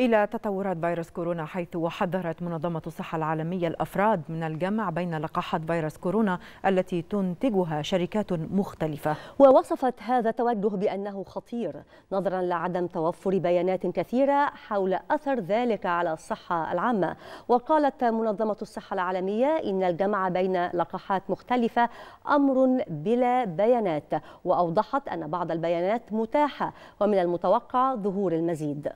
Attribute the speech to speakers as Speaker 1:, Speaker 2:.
Speaker 1: إلى تطورات فيروس كورونا حيث حذرت منظمة الصحة العالمية الأفراد من الجمع بين لقاحات فيروس كورونا التي تنتجها شركات مختلفة
Speaker 2: ووصفت هذا التوجه بأنه خطير نظرا لعدم توفر بيانات كثيرة حول أثر ذلك على الصحة العامة وقالت منظمة الصحة العالمية إن الجمع بين لقاحات مختلفة أمر بلا بيانات وأوضحت أن بعض البيانات متاحة ومن المتوقع ظهور المزيد